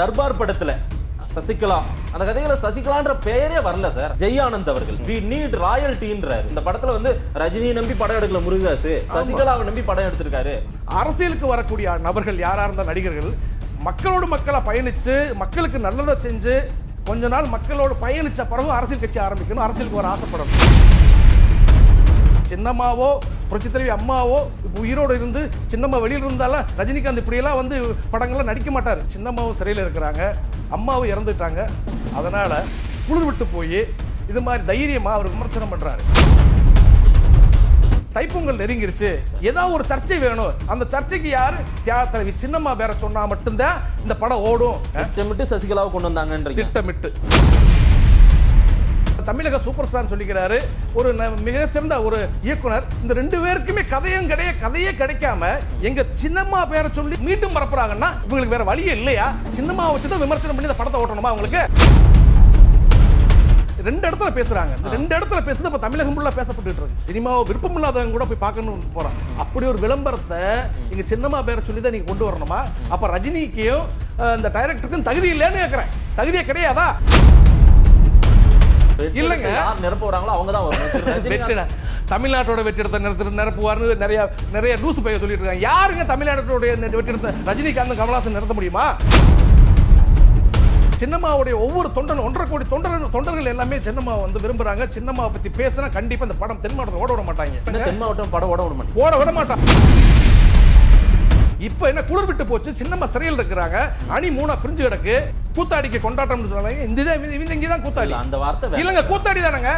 தர்பார் படத்துல சசிகலா அந்த கதையில சசிகலான்ற பெயரே வரல சார் ஜெயானந்த் அவர்கள் வி நீட் ராயல்டின்றாரு இந்த படத்துல வந்து ரஜினியை நம்பி படம் எடுக்கல முருகதாஸ் சசிகலாவை நம்பி படம் எடுத்திருக்காரு அரசியலுக்கு வரக்கூடிய நபர்கள் யாரா இருந்த நடிகர்கள் மக்களோடு மக்களை பயணிச்சு மக்களுக்கு நல்லதை செஞ்சு கொஞ்ச நாள் மக்களோடு பயணிச்ச பிறகு அரசியல் கட்சி ஆரம்பிக்கணும் அரசியலுக்கு வர ஆசைப்படணும் சின்னம்மாவோ புரட்சித்தலைவி அம்மாவோ உயிரோடு இருந்து சின்னம்மா வெளியில் இருந்தாலும் ரஜினிகாந்த் இப்படியெல்லாம் வந்து படங்கள்லாம் நடிக்க மாட்டார் சின்னம்மாவும் சிறையில் இருக்கிறாங்க அம்மாவும் இறந்துட்டாங்க அதனால் குளிர் விட்டு போய் இது மாதிரி தைரியமாக அவர் விமர்சனம் பண்ணுறாரு தைப்பொங்கல் நெருங்கிருச்சு ஏதாவது ஒரு சர்ச்சை வேணும் அந்த சர்ச்சைக்கு யாரு தியாகத்தலைவி சின்னம்மா பேர சொன்னா மட்டும்தான் இந்த படம் ஓடும் திட்டமிட்டு சசிகலாவை கொண்டு வந்தாங்கன்ற திட்டமிட்டு தமிழக சூப்பர் ஸ்டார் சொல்லிக்கிறாரு ஒரு மிகச்சிறந்த ஒரு இயக்குனர் இந்த ரெண்டு பேருக்குமே கதையும் கிடையாது கதையே கிடைக்காம எங்க சின்னம்மா பேரை சொல்லி மீண்டும் பரப்புறாங்கன்னா இவங்களுக்கு வேற வழியே இல்லையா சின்னம்மா வச்சு தான் விமர்சனம் பண்ணி இந்த படத்தை ஓட்டணுமா அவங்களுக்கு ரெண்டு இடத்துல பேசுறாங்க ரெண்டு இடத்துல பேசுறது இப்ப தமிழகம் ஃபுல்லா பேசப்பட்டு இருக்கு சினிமாவை விருப்பம் இல்லாதவங்க கூட போய் பார்க்கணும்னு போறான் அப்படி ஒரு விளம்பரத்தை நீங்க சின்னம்மா பேரை சொல்லி தான் நீங்க கொண்டு வரணுமா அப்ப ரஜினிக்கும் இந்த டைரக்டருக்கும் தகுதி இல்லைன்னு கேக்குறேன் தகுதியே கிடையாதா இல்லைங்க யார் நிரப்ப வராங்களோ அவங்க தான் தமிழ்நாட்டோட வெற்றிடத்தை நிறுத்த நிரப்புவார்னு நிறைய நிறைய லூசு பைய சொல்லிட்டு இருக்காங்க யாருங்க தமிழ்நாட்டோடைய வெற்றிடத்தை ரஜினிகாந்த் கமலாசன் நிறுத்த முடியுமா சின்னம்மாவுடைய ஒவ்வொரு தொண்டன் ஒன்றரை கோடி தொண்டர் தொண்டர்கள் எல்லாமே சின்னம்மா வந்து விரும்புறாங்க சின்னம்மா பத்தி பேசினா கண்டிப்பா இந்த படம் தென் மாவட்டத்தில் ஓட விட மாட்டாங்க தென் மாவட்டம் படம் ஓட விட மாட்டாங்க ஓட விட மாட்டாங்க இப்போ என்ன குளிர் விட்டு போச்சு சின்னம்மா சிறையில் இருக்கிறாங்க அணி மூணா பிரிஞ்சு கிடக்கு கூத்தாடிக்கு கொண்டாட்டம்னு சொல்றாங்க இந்த இவங்க இங்கே தான் கூத்தாடி அந்த வார்த்தை இல்லைங்க கூத்தாடி தானங்க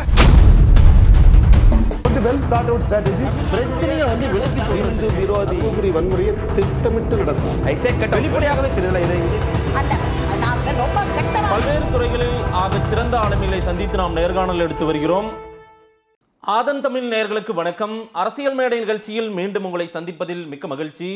வெல் தாட் அவுட் ஸ்ட்ராட்டஜி பிரச்சனையை வந்து விலக்கி இந்து விரோதி இப்படி வன்முறையை திட்டமிட்டு நடக்கும் ஐசே கட்ட வெளிப்படையாகவே தெரியல இதை பல்வேறு துறைகளில் ஆக சிறந்த ஆளுமைகளை சந்தித்து நாம் நேர்காணல் எடுத்து வருகிறோம் ஆதன் தமிழ் நேர்களுக்கு வணக்கம் அரசியல் மேடை நிகழ்ச்சியில் மீண்டும் உங்களை சந்திப்பதில் மிக்க மகிழ்ச்சி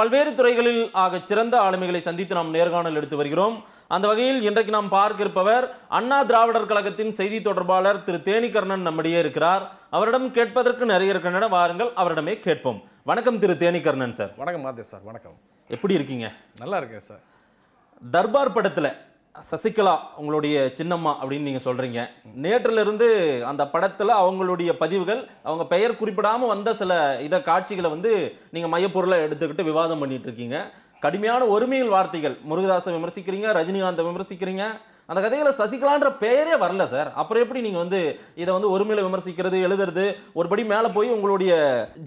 பல்வேறு துறைகளில் ஆக சிறந்த ஆளுமைகளை சந்தித்து நாம் நேர்காணல் எடுத்து வருகிறோம் அந்த வகையில் இன்றைக்கு நாம் பார்க்க இருப்பவர் அண்ணா திராவிடர் கழகத்தின் செய்தி தொடர்பாளர் திரு தேனிகர்ணன் நம்மிடையே இருக்கிறார் அவரிடம் கேட்பதற்கு நிறைய இருக்கின்றன வாருங்கள் அவரிடமே கேட்போம் வணக்கம் திரு தேனிகர்ணன் சார் வணக்கம் மாதே சார் வணக்கம் எப்படி இருக்கீங்க நல்லா இருக்கேன் சார் தர்பார் படத்தில் சசிகலா உங்களுடைய சின்னம்மா அப்படின்னு நீங்கள் சொல்கிறீங்க நேற்றிலிருந்து அந்த படத்தில் அவங்களுடைய பதிவுகள் அவங்க பெயர் குறிப்பிடாமல் வந்த சில இதை காட்சிகளை வந்து நீங்கள் மையப்பொருளை எடுத்துக்கிட்டு விவாதம் பண்ணிகிட்ருக்கீங்க இருக்கீங்க கடுமையான ஒருமையில் வார்த்தைகள் முருகதாசை விமர்சிக்கிறீங்க ரஜினிகாந்தை விமர்சிக்கிறீங்க அந்த கதைகளை சசிகலான்ற பெயரே வரல சார் அப்புறம் எப்படி நீங்கள் வந்து இதை வந்து ஒருமையில விமர்சிக்கிறது எழுதுறது ஒருபடி மேலே போய் உங்களுடைய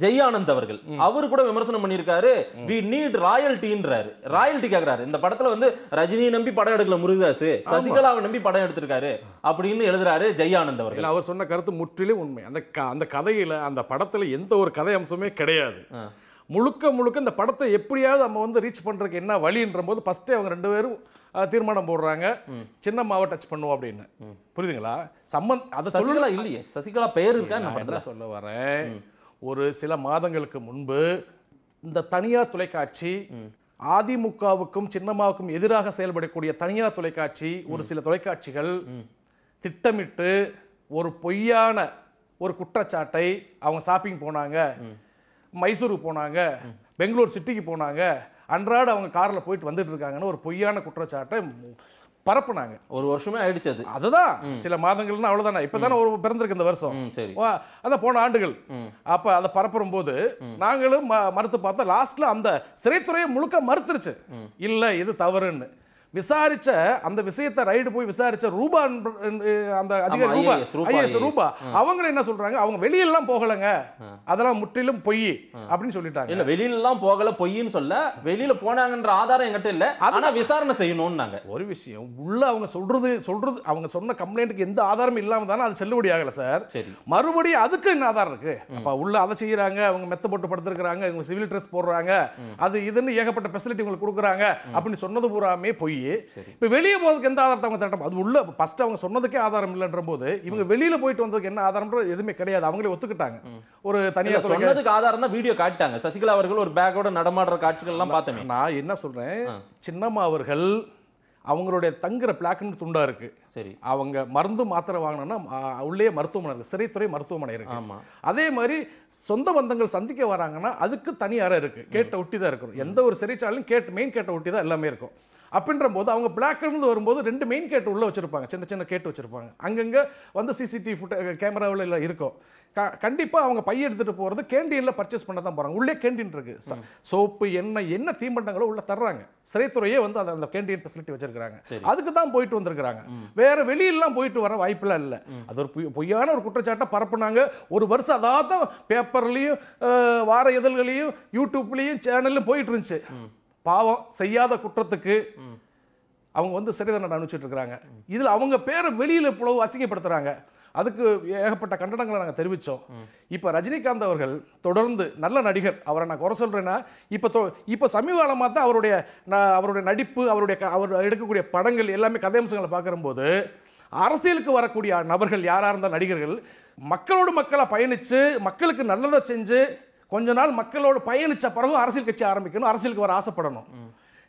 ஜெயானந்த் அவர்கள் அவர் கூட விமர்சனம் பண்ணியிருக்காரு வி நீட் ராயல்டின்றாரு ராயல்டி கேட்குறாரு இந்த படத்தில் வந்து ரஜினி நம்பி படம் எடுக்கல முருகதாஸ் சசிகலாவை நம்பி படம் எடுத்திருக்காரு அப்படின்னு எழுதுறாரு ஜெயானந்த் அவர்கள் அவர் சொன்ன கருத்து முற்றிலும் உண்மை அந்த அந்த கதையில் அந்த படத்தில் எந்த ஒரு கதை அம்சமே கிடையாது முழுக்க முழுக்க இந்த படத்தை எப்படியாவது நம்ம வந்து ரீச் பண்ணுறதுக்கு என்ன வழின்ற போது ஃபஸ்ட்டே அவங்க ரெண்டு பேரும் தீர்மானம் போடுறாங்க சின்னம்மாவை டச் பண்ணுவோம் அப்படின்னு புரியுதுங்களா சம்மந்த் அதை சொல்லலாம் இல்லையே சசிகலா பெயர் இருக்கா சொல்ல வரேன் ஒரு சில மாதங்களுக்கு முன்பு இந்த தனியார் தொலைக்காட்சி அதிமுகவுக்கும் சின்னம்மாவுக்கும் எதிராக செயல்படக்கூடிய தனியார் தொலைக்காட்சி ஒரு சில தொலைக்காட்சிகள் திட்டமிட்டு ஒரு பொய்யான ஒரு குற்றச்சாட்டை அவங்க ஷாப்பிங் போனாங்க மைசூருக்கு போனாங்க பெங்களூர் சிட்டிக்கு போனாங்க அன்றாட அவங்க காரில் போயிட்டு வந்துட்டு இருக்காங்கன்னு ஒரு பொய்யான குற்றச்சாட்டை பரப்புனாங்க ஒரு வருஷமே ஆயிடுச்சு அதுதான் சில மாதங்கள்னா அவ்வளவுதானே இப்பதானே தானே ஒரு பிறந்திருக்கு இந்த வருஷம் சரி அதான் போன ஆண்டுகள் அப்ப அதை பரப்புறும் போது நாங்களும் மறுத்து பார்த்தா லாஸ்ட்ல அந்த சிறைத்துறையை முழுக்க மறுத்துருச்சு இல்லை இது தவறுன்னு விசாரிச்ச அந்த விஷயத்தை ரைடு போய் விசாரிச்ச ரூபா அந்த அதிகாரி ரூபா ஐஎஸ் ரூபா அவங்க என்ன சொல்றாங்க அவங்க எல்லாம் போகலங்க அதெல்லாம் முற்றிலும் பொய் அப்படின்னு சொல்லிட்டாங்க இல்ல வெளியிலலாம் போகல பொய்ன்னு சொல்ல வெளியில போனாங்கன்ற ஆதாரம் எங்கிட்ட இல்ல ஆனா விசாரணை செய்யணும்னாங்க ஒரு விஷயம் உள்ள அவங்க சொல்றது சொல்றது அவங்க சொன்ன கம்ப்ளைண்ட்டுக்கு எந்த ஆதாரமும் இல்லாம தானே அது செல்லுபடியாகல சார் மறுபடியும் அதுக்கு என்ன ஆதாரம் இருக்கு அப்ப உள்ள அதை செய்யறாங்க அவங்க மெத்த போட்டு படுத்திருக்கிறாங்க இவங்க சிவில் ட்ரெஸ் போடுறாங்க அது இதுன்னு ஏகப்பட்ட ஃபெசிலிட்டி உங்களுக்கு கொடுக்குறாங்க அப்படின்னு சொன்னது பூராமே பொய் வெளியே இப்போ வெளியே போகிறதுக்கு எந்த ஆதாரத்தை அவங்க திரட்டம் அது உள்ள ஃபஸ்ட்டு அவங்க சொன்னதுக்கே ஆதாரம் இல்லைன்ற போது இவங்க வெளியில் போயிட்டு வந்ததுக்கு என்ன ஆதாரம்ன்றது எதுவுமே கிடையாது அவங்களே ஒத்துக்கிட்டாங்க ஒரு தனியாக சொன்னதுக்கு ஆதாரம் தான் வீடியோ காட்டாங்க சசிகலா அவர்கள் ஒரு பேக்கோட நடமாடுற காட்சிகள்லாம் பார்த்தேன் நான் என்ன சொல்கிறேன் சின்னம்மா அவர்கள் அவங்களுடைய தங்குற பிளாக்னு துண்டா இருக்கு சரி அவங்க மருந்து மாத்திரை வாங்கினோம்னா உள்ளே மருத்துவமனை இருக்கு சிறைத்துறை மருத்துவமனை இருக்கு அதே மாதிரி சொந்த பந்தங்கள் சந்திக்க வராங்கன்னா அதுக்கு தனி அறை இருக்கு கேட்ட ஒட்டி தான் இருக்கும் எந்த ஒரு சிறைச்சாலையும் கேட்டு மெயின் கேட்ட ஒட்டி தான் எல்லாமே இருக்கும் அப்படின்ற போது அவங்க பிளாக்லேருந்து வரும்போது ரெண்டு மெயின் கேட் உள்ளே வச்சுருப்பாங்க சின்ன சின்ன கேட் வச்சுருப்பாங்க அங்கங்கே வந்து சிசிடிவி ஃபுட் கேமராவில் இல்லை இருக்கும் க கண்டிப்பாக அவங்க பைய எடுத்துகிட்டு போகிறது கேண்டீனில் பர்ச்சேஸ் பண்ண தான் போகிறாங்க உள்ளே கேண்டீன் இருக்குது சோப்பு எண்ணெய் என்ன தீம்பண்டங்களோ உள்ளே தர்றாங்க சிறைத்துறையே வந்து அந்த அந்த கேண்டீன் ஃபெசிலிட்டி வச்சுருக்கிறாங்க அதுக்கு தான் போயிட்டு வந்திருக்கிறாங்க வேறு வெளியிலலாம் போயிட்டு வர வாய்ப்பெல்லாம் இல்லை அது ஒரு பொய்யான ஒரு குற்றச்சாட்டை பரப்புனாங்க ஒரு வருஷம் அதாவது பேப்பர்லேயும் வார இதழ்களையும் யூடியூப்லேயும் சேனல்லையும் போயிட்டு இருந்துச்சு பாவம் செய்யாத குற்றத்துக்கு அவங்க வந்து சிறை தண்டனை அனுப்பிச்சுட்டு இருக்கிறாங்க இதில் அவங்க பேரை வெளியில் இவ்வளவு அசிங்கப்படுத்துகிறாங்க அதுக்கு ஏகப்பட்ட கண்டனங்களை நாங்கள் தெரிவித்தோம் இப்போ ரஜினிகாந்த் அவர்கள் தொடர்ந்து நல்ல நடிகர் அவரை நான் குறை சொல்கிறேன்னா இப்போ தொ இப்போ சமீப காலமாக தான் அவருடைய அவருடைய நடிப்பு அவருடைய அவர் எடுக்கக்கூடிய படங்கள் எல்லாமே கதையம்சங்களை பார்க்குறம்போது அரசியலுக்கு வரக்கூடிய நபர்கள் யாராக இருந்தால் நடிகர்கள் மக்களோடு மக்களை பயணித்து மக்களுக்கு நல்லதை செஞ்சு கொஞ்ச நாள் மக்களோடு பயணித்த பிறகு அரசியல் கட்சி ஆரம்பிக்கணும் அரசியலுக்கு வர ஆசைப்படணும்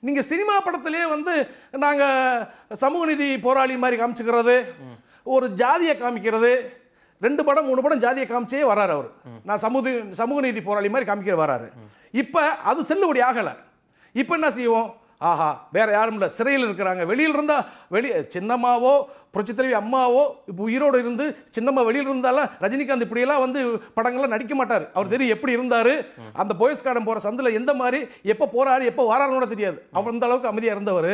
நீங்கள் சினிமா படத்துலேயே வந்து நாங்கள் சமூக நீதி போராளி மாதிரி காமிச்சுக்கிறது ஒரு ஜாதியை காமிக்கிறது ரெண்டு படம் மூணு படம் ஜாதியை காமிச்சே வராரு அவர் நான் சமூக சமூக நீதி போராளி மாதிரி காமிக்கிற வர்றாரு இப்போ அது செல்லுபடி ஆகலை இப்போ என்ன செய்வோம் ஆஹா வேறு யாரும் இல்லை சிறையில் இருக்கிறாங்க வெளியில் இருந்தால் வெளியே சின்னம்மாவோ புரட்சித்தலைவி அம்மாவோ இப்போ உயிரோடு இருந்து சின்னம்மா வெளியில் இருந்தாலும் ரஜினிகாந்த் இப்படியெல்லாம் வந்து படங்கள்லாம் நடிக்க மாட்டார் அவர் தெரியும் எப்படி இருந்தார் அந்த போயஸ் கார்டன் போகிற சந்தில் எந்த மாதிரி எப்போ போகிறாரு எப்போ வராருன்னு தெரியாது அவர் அந்த அளவுக்கு அமைதியாக இருந்தவர்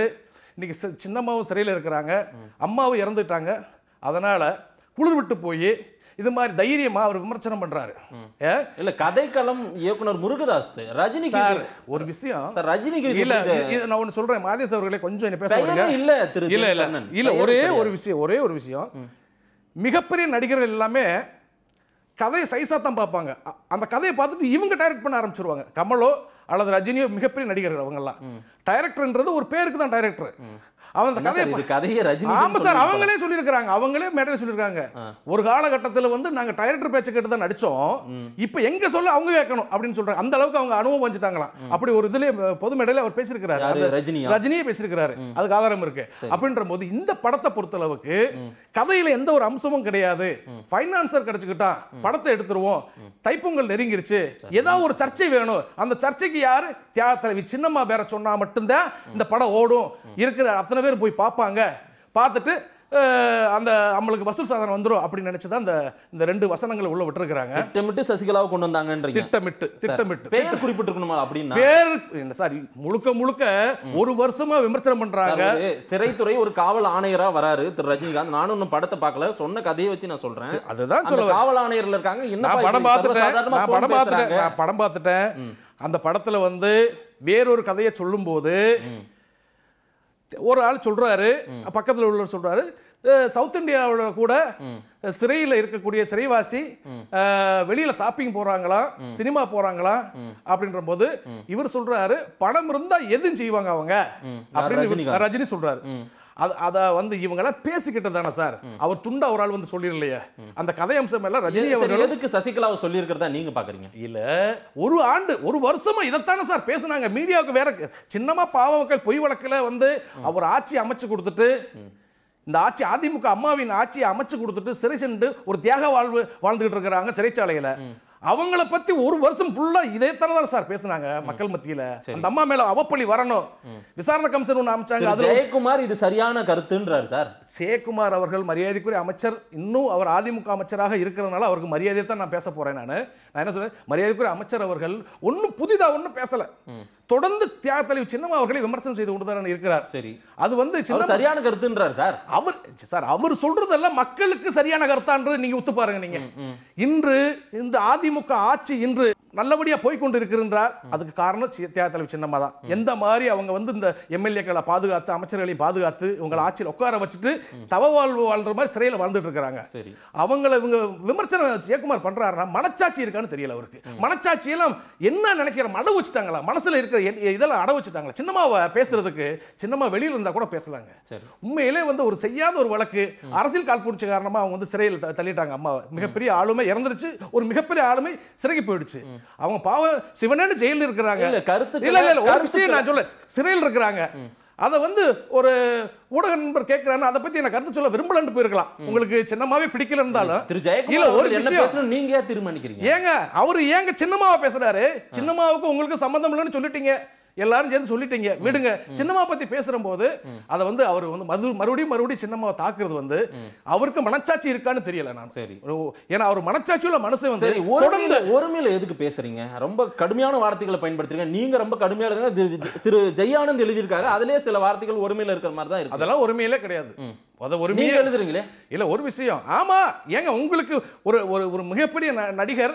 இன்றைக்கி சின்னம்மாவும் சிறையில் இருக்கிறாங்க அம்மாவும் இறந்துட்டாங்க அதனால் குளிர் விட்டு போய் இது மாதிரி தைரியமா அவர் விமர்சனம் பண்றாரு இல்ல கதைக்களம் இயக்குனர் முருகதாஸ் ரஜினி சார் ஒரு விஷயம் சார் ரஜினி இல்லை நான் ஒன்று சொல்றேன் மாதேஷ் அவர்களே கொஞ்சம் என்ன பேசுகிறீங்க திரு இல்ல இல்ல இல்ல ஒரே ஒரு விஷயம் ஒரே ஒரு விஷயம் மிகப்பெரிய நடிகர்கள் எல்லாமே கதையை சைஸாக தான் பார்ப்பாங்க அந்த கதையை பார்த்துட்டு இவங்க டைரக்ட் பண்ண ஆரம்பிச்சிருவாங்க கமலோ அல்லது ரஜினியோ மிகப்பெரிய நடிகர்கள் அவங்கெல்லாம் டைரக்டர்ன்றது ஒரு பேருக்கு தான் டைரக்டர் அவன் அந்த கதையை கதையை ரஜினி ஆமாம் சார் அவங்களே சொல்லியிருக்கிறாங்க அவங்களே மேடையில் சொல்லியிருக்காங்க ஒரு காலகட்டத்தில் வந்து நாங்கள் டைரக்டர் பேச்சை கேட்டு தான் நடித்தோம் இப்போ எங்கே சொல்ல அவங்க கேட்கணும் அப்படின்னு சொல்கிறாங்க அந்த அளவுக்கு அவங்க அனுபவம் வச்சுட்டாங்களாம் அப்படி ஒரு இதுலேயே பொது மேடையில் அவர் பேசியிருக்கிறாரு ரஜினி ரஜினியே பேசியிருக்கிறாரு அதுக்கு ஆதாரம் இருக்கு அப்படின்ற போது இந்த படத்தை பொறுத்தளவுக்கு கதையில் எந்த ஒரு அம்சமும் கிடையாது ஃபைனான்சர் கிடைச்சிக்கிட்டா படத்தை எடுத்துருவோம் தைப்பொங்கல் நெருங்கிருச்சு ஏதாவது ஒரு சர்ச்சை வேணும் அந்த சர்ச்சைக்கு யாரு தியாக சின்னம்மா பேர சொன்னா மட்டும்தான் இந்த படம் ஓடும் இருக்கிற அத்தனை எத்தனை பேர் போய் பார்ப்பாங்க பார்த்துட்டு அந்த நம்மளுக்கு வசூல் சாதனம் வந்துடும் அப்படின்னு நினைச்சுதான் இந்த இந்த ரெண்டு வசனங்களை உள்ள விட்டுருக்காங்க திட்டமிட்டு சசிகலாவை கொண்டு வந்தாங்க திட்டமிட்டு திட்டமிட்டு பேர் குறிப்பிட்டிருக்கணுமா அப்படின்னு பேர் சாரி முழுக்க முழுக்க ஒரு வருஷமா விமர்சனம் பண்றாங்க சிறைத்துறை ஒரு காவல் ஆணையரா வராரு திரு ரஜினிகாந்த் நானும் இன்னும் படத்தை பார்க்கல சொன்ன கதையை வச்சு நான் சொல்றேன் அதுதான் சொல்ல காவல் ஆணையர்ல இருக்காங்க என்ன படம் பார்த்துட்டேன் படம் பார்த்துட்டேன் படம் பார்த்துட்டேன் அந்த படத்துல வந்து வேறொரு கதையை சொல்லும் போது ஒரு ஆள் சொல்கிறாரு பக்கத்தில் உள்ளவர் சொல்கிறாரு சவுத் இந்தியாவில் கூட சிறையில் இருக்கக்கூடிய சிறைவாசி வெளியில் ஷாப்பிங் போறாங்களா சினிமா போறாங்களா அப்படின்ற போது இவர் சொல்கிறாரு பணம் இருந்தால் எதுவும் செய்வாங்க அவங்க அப்படின்னு ரஜினி சொல்கிறாரு அது அதை வந்து இவங்கெல்லாம் பேசிக்கிட்டு தானே சார் அவர் துண்டா அவர் ஆள் வந்து சொல்லிடலையே அந்த கதை அம்சம் எல்லாம் ரஜினி அவர் எதுக்கு சசிகலாவை சொல்லியிருக்கிறதா நீங்க பாக்குறீங்க இல்ல ஒரு ஆண்டு ஒரு வருஷமா இதைத்தானே சார் பேசுனாங்க மீடியாவுக்கு வேற சின்னமா பாவக்கள் பொய் வழக்கில் வந்து அவர் ஆட்சி அமைச்சு கொடுத்துட்டு இந்த ஆட்சி அதிமுக அம்மாவின் ஆட்சியை அமைச்சு கொடுத்துட்டு சிறை சென்று ஒரு தியாக வாழ்வு வாழ்ந்துகிட்டு இருக்கிறாங்க சிறைச்சாலையில அவங்கள பத்தி ஒரு வருஷம் ஃபுல்லா இதே தர தான் சார் பேசினாங்க மக்கள் மத்தியில அந்த அம்மா மேல அவப்பள்ளி வரணும் விசாரணை கமிஷன் ஒன்று அமைச்சாங்க அது ஜெயக்குமார் இது சரியான கருத்துன்றார் சார் ஜெயக்குமார் அவர்கள் மரியாதைக்குரிய அமைச்சர் இன்னும் அவர் அதிமுக அமைச்சராக இருக்கிறதுனால அவருக்கு மரியாதை தான் நான் பேச போறேன் நான் நான் என்ன சொல்றேன் மரியாதைக்குரிய அமைச்சர் அவர்கள் ஒன்னும் புதிதா ஒன்னும் பேசல தொடர்ந்து தியாக தலைவர் சின்னம்மா அவர்களை விமர்சனம் செய்து கொண்டு இருக்கிறார் சரி அது வந்து சரியான கருத்துன்றார் சார் அவர் சார் அவர் சொல்றதெல்லாம் மக்களுக்கு சரியான கருத்தான்று நீங்க ஒத்து பாருங்க நீங்க இன்று இந்த ஆதி அதிமுக ஆட்சி இன்று நல்லபடியாக கொண்டு இருக்கின்றார் அதுக்கு காரணம் தியாகத்தலைவர் சின்னம்மா தான் எந்த மாதிரி அவங்க வந்து இந்த எம்எல்ஏக்களை பாதுகாத்து அமைச்சர்களையும் பாதுகாத்து உங்களை ஆட்சியில் உட்கார வச்சுட்டு தவ வாழ்வு வாழ்ற மாதிரி சிறையில் வாழ்ந்துட்டு இருக்கிறாங்க அவங்கள இவங்க விமர்சனம் ஜெயக்குமார் பண்ணுறாருன்னா மனச்சாட்சி இருக்கான்னு தெரியல அவருக்கு மனச்சாட்சியெல்லாம் என்ன நினைக்கிற அட வச்சுட்டாங்களா மனசில் இருக்கிற இதெல்லாம் அட வச்சுட்டாங்களா சின்னம்மாவை பேசுறதுக்கு சின்னம்மா வெளியில் இருந்தால் கூட பேசலாங்க உண்மையிலே வந்து ஒரு செய்யாத ஒரு வழக்கு அரசியல் கால்பூர்ச்சி காரணமாக அவங்க வந்து சிறையில் தள்ளிட்டாங்க அம்மாவை மிகப்பெரிய ஆளுமை இறந்துருச்சு ஒரு மிகப்பெரிய ஆளுமை சிறைக்கு போயிடுச்சு அவங்க பாவம் சிவனேன்னு ஜெயிலில் இருக்கிறாங்க கருத்து ஒரு விஷயம் நான் சொல்ல சிறையில் இருக்கிறாங்க அதை வந்து ஒரு ஊடக நண்பர் கேட்கிறாரு அதை பத்தி என்ன கருத்து சொல்ல விரும்பலன்னு போயிருக்கலாம் உங்களுக்கு சின்னமாவே பிடிக்கல இருந்தாலும் திரு இல்ல ஒரு விஷயம் நீங்க தீர்மானிக்கிறீங்க ஏங்க அவரு ஏங்க சின்னமாவை பேசுறாரு சின்னமாவுக்கு உங்களுக்கு சம்மந்தம் இல்லைன்னு சொல்லிட்டீங்க எல்லாரும் சேர்ந்து சொல்லிட்டீங்க விடுங்க சின்னம்மா பத்தி பேசுற போது அதை வந்து அவர் வந்து மது மறுபடியும் மறுபடியும் சின்னம்மாவை தாக்குறது வந்து அவருக்கு மனச்சாட்சி இருக்கான்னு தெரியல நான் சரி ஏன்னா அவர் மனச்சாட்சியுள்ள மனசு வந்து தொடர்ந்து ஒருமையில எதுக்கு பேசுறீங்க ரொம்ப கடுமையான வார்த்தைகளை பயன்படுத்துறீங்க நீங்க ரொம்ப கடுமையான திரு ஜெயானந்த் எழுதியிருக்காரு அதுலயே சில வார்த்தைகள் ஒருமையில இருக்கிற மாதிரி தான் இருக்கு அதெல்லாம் ஒருமையிலே கிடையாது அதை ஒருமையே எழுதுறீங்களே இல்ல ஒரு விஷயம் ஆமா ஏங்க உங்களுக்கு ஒரு ஒரு மிகப்பெரிய நடிகர்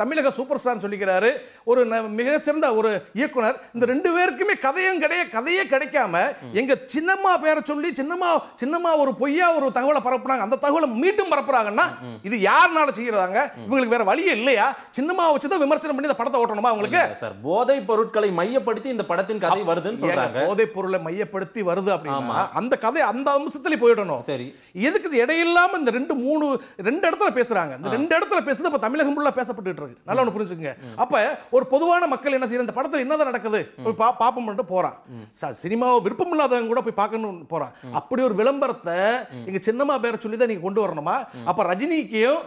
தமிழக சூப்பர் ஸ்டார் சொல்லிக்கிறாரு ஒரு மிகச்சிறந்த ஒரு இயக்குனர் இந்த ரெண்டு பேருக்குமே கதையும் கிடையாது கதையே கிடைக்காம எங்க சின்னம்மா பேரை சொல்லி சின்னம்மா சின்னம்மா ஒரு பொய்யா ஒரு தகவலை பரப்புனாங்க அந்த தகவலை மீட்டும் பரப்புறாங்கன்னா இது யாருனால செய்யறாங்க இவங்களுக்கு வேற வழியே இல்லையா சின்னம்மா வச்சுதான் விமர்சனம் பண்ணி இந்த படத்தை ஓட்டணுமா உங்களுக்கு சார் போதை பொருட்களை மையப்படுத்தி இந்த படத்தின் கதை வருதுன்னு சொல்றாங்க போதை பொருளை மையப்படுத்தி வருது அப்படின்னா அந்த கதை அந்த அம்சத்துல போயிடணும் சரி எதுக்கு இது இடையில்லாம இந்த ரெண்டு மூணு ரெண்டு இடத்துல பேசுறாங்க இந்த ரெண்டு இடத்துல பேசுறது இப்ப தமிழகம் உள்ள பேசப்பட்டு இருக்கு நல்லா ஒன்று புரிஞ்சுக்கங்க அப்ப ஒரு பொதுவான மக்கள் என்ன செய்யற இந்த படத்துல என்னதான் நடக்குது போய் பாப்பம் பண்ணிட்டு போறான் சினிமாவை விருப்பம் இல்லாதவங்க கூட போய் பார்க்கணும் போறான் அப்படி ஒரு விளம்பரத்தை நீங்க சின்னமா பேர சொல்லி தான் நீங்க கொண்டு வரணுமா அப்ப ரஜினிக்கும்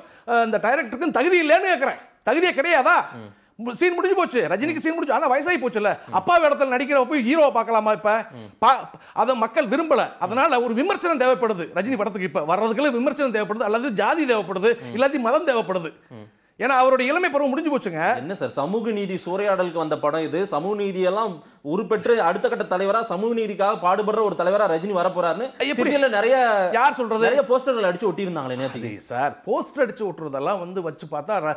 இந்த டைரக்டருக்கும் தகுதி இல்லைன்னு கேட்கிறேன் தகுதியே கிடையாதா சீன் முடிஞ்சு போச்சு ரஜினிக்கு சீன் முடிஞ்சு ஆனா வயசாகி போச்சுல்ல அப்பா இடத்துல நடிக்கிற போய் ஹீரோவை பார்க்கலாமா இப்ப அதை மக்கள் விரும்பல அதனால ஒரு விமர்சனம் தேவைப்படுது ரஜினி படத்துக்கு இப்ப வர்றதுக்குள்ள விமர்சனம் தேவைப்படுது அல்லது ஜாதி தேவைப்படுது இல்லாட்டி மதம் தேவைப்படுது ஏன்னா அவருடைய இளமை பருவம் முடிஞ்சு போச்சுங்க என்ன சார் சமூக நீதி சூறையாடலுக்கு வந்த படம் இது சமூக நீதியெல்லாம் உருப்பெற்று அடுத்த கட்ட தலைவரா சமூக நீதிக்காக பாடுபடுற ஒரு தலைவரா ரஜினி வர போறாருன்னு நிறைய யார் சொல்றது நிறைய போஸ்டர்கள் அடிச்சு ஒட்டியிருந்தாங்களே நேற்று சார் போஸ்டர் அடிச்சு ஒட்டுறதெல்லாம் வந்து வச்சு பார்த்தா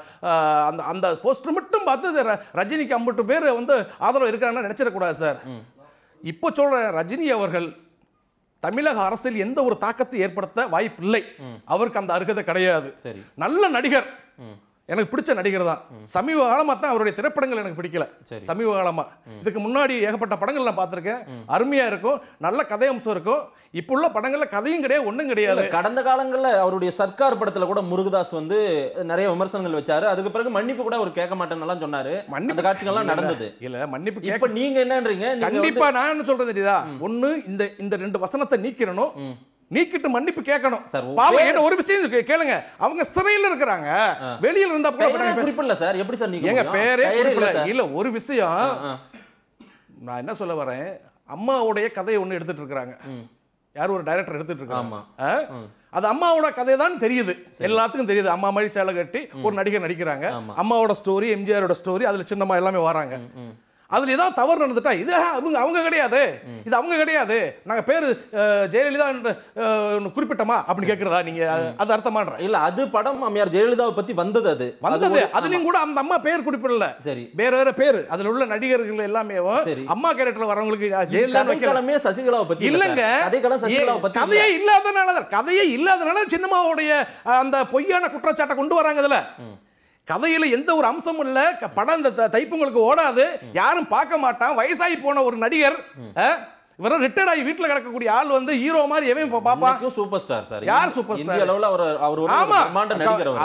அந்த அந்த போஸ்டர் மட்டும் பார்த்து ரஜினிக்கு ஐம்பட்டு பேர் வந்து ஆதரவு இருக்காங்கன்னு நினைச்சிடக்கூடாது சார் இப்போ சொல்ற ரஜினி அவர்கள் தமிழக அரசில் எந்த ஒரு தாக்கத்தை ஏற்படுத்த வாய்ப்பில்லை அவருக்கு அந்த அருகதை கிடையாது நல்ல நடிகர் எனக்கு பிடிச்ச நடிகர் தான் சமீப காலமாக தான் அவருடைய திரைப்படங்கள் எனக்கு பிடிக்கல சமீப காலமாக இதுக்கு முன்னாடி ஏகப்பட்ட படங்கள் நான் பார்த்துருக்கேன் அருமையாக இருக்கும் நல்ல கதையம்சம் இருக்கும் இப்போ உள்ள படங்களில் கதையும் கிடையாது ஒன்றும் கிடையாது கடந்த காலங்களில் அவருடைய சர்க்கார் படத்தில் கூட முருகதாஸ் வந்து நிறைய விமர்சனங்கள் வச்சாரு அதுக்கு பிறகு மன்னிப்பு கூட அவர் கேட்க மாட்டேன்னெல்லாம் சொன்னார் மன்னிப்பு காட்சிகள்லாம் நடந்தது இல்லை மன்னிப்பு இப்போ நீங்கள் என்னன்றீங்க கண்டிப்பாக நான் என்ன சொல்கிறது தெரியுதா ஒன்று இந்த இந்த ரெண்டு வசனத்தை நீக்கிறனும் நீக்கிட்டு மன்னிப்பு கேட்கணும் சார் பாவம் கேட்ட ஒரு விஷயம் கேளுங்க அவங்க சிறையில் இருக்கிறாங்க வெளியில இருந்தா கூட குறிப்பிடல சார் எப்படி சார் நீங்க எங்க பேரே குறிப்பிடல இல்ல ஒரு விஷயம் நான் என்ன சொல்ல வரேன் அம்மாவுடைய கதையை ஒன்று எடுத்துட்டு இருக்கிறாங்க யார் ஒரு டைரக்டர் எடுத்துட்டு இருக்காங்க அது அம்மாவோட கதை தான் தெரியுது எல்லாத்துக்கும் தெரியுது அம்மா மாதிரி சேலை கட்டி ஒரு நடிகர் நடிக்கிறாங்க அம்மாவோட ஸ்டோரி எம்ஜிஆரோட ஸ்டோரி அதுல சின்னம்மா எல்லாமே வராங்க அதில் ஏதாவது தவறு நடந்துட்டா இது அவங்க அவங்க கிடையாது இது அவங்க கிடையாது நாங்கள் பேர் ஜெயலலிதா என்று குறிப்பிட்டோமா அப்படின்னு கேட்குறதா நீங்கள் அது அர்த்தமான இல்லை அது படம் அம்மையார் ஜெயலலிதாவை பற்றி வந்தது அது வந்தது அதுலேயும் கூட அந்த அம்மா பேர் குறிப்பிடல சரி வேற வேற பேர் அதில் உள்ள நடிகர்கள் எல்லாமே அம்மா கேரக்டரில் வரவங்களுக்கு ஜெயலலிதா சசிகலாவை பற்றி இல்லைங்க கதையே இல்லாதனால கதையே இல்லாதனால சின்னம்மாவுடைய அந்த பொய்யான குற்றச்சாட்டை கொண்டு வராங்க இதில் கதையில எந்த ஒரு அம்சமும் இல்ல படம் இந்த உங்களுக்கு ஓடாது யாரும் பார்க்க மாட்டான் வயசாகி போன ஒரு நடிகர் இவரும் ரிட்டையர்ட் ஆகி வீட்டில் கிடக்கக்கூடிய ஆள் வந்து ஹீரோ மாதிரி எவன் பாப்பா சூப்பர் ஸ்டார் சார் யார் சூப்பர் ஸ்டார் அளவில் அவர் அவர் ஆமாம்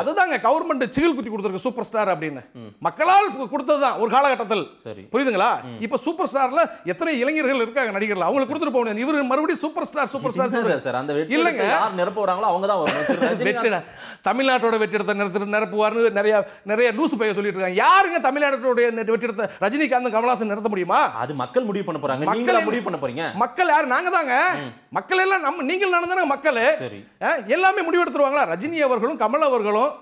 அதுதாங்க கவர்மெண்ட் சிகில் குத்தி கொடுத்துருக்கு சூப்பர் ஸ்டார் அப்படின்னு மக்களால் கொடுத்ததுதான் ஒரு காலகட்டத்தில் சரி புரியுதுங்களா இப்போ சூப்பர் ஸ்டார்ல எத்தனை இளைஞர்கள் இருக்காங்க நடிகர்கள் அவங்களுக்கு கொடுத்துட்டு போக முடியாது இவர் மறுபடியும் super star super star sir அந்த இல்லைங்க நிரப்ப வராங்களோ அவங்க தான் வரணும் தமிழ்நாட்டோட வெற்றிடத்தை நிறுத்த நிரப்புவார்னு நிறைய நிறைய நியூஸ் பைய சொல்லிட்டு இருக்காங்க யாருங்க தமிழ்நாட்டோட வெற்றிடத்தை ரஜினிகாந்த் கமலாசன் நிறுத்த முடியுமா அது மக்கள் முடிவு பண்ண போறாங்க நீங்களா முடிவு பண்ண போறீங்க மக்கள் யார் நாங்க தாங்க மக்கள் எல்லாம் நம்ம நீங்கள் நடந்தாங்க மக்கள் எல்லாமே முடிவெடுத்துருவாங்களா ரஜினி அவர்களும் கமல் அவர்களும்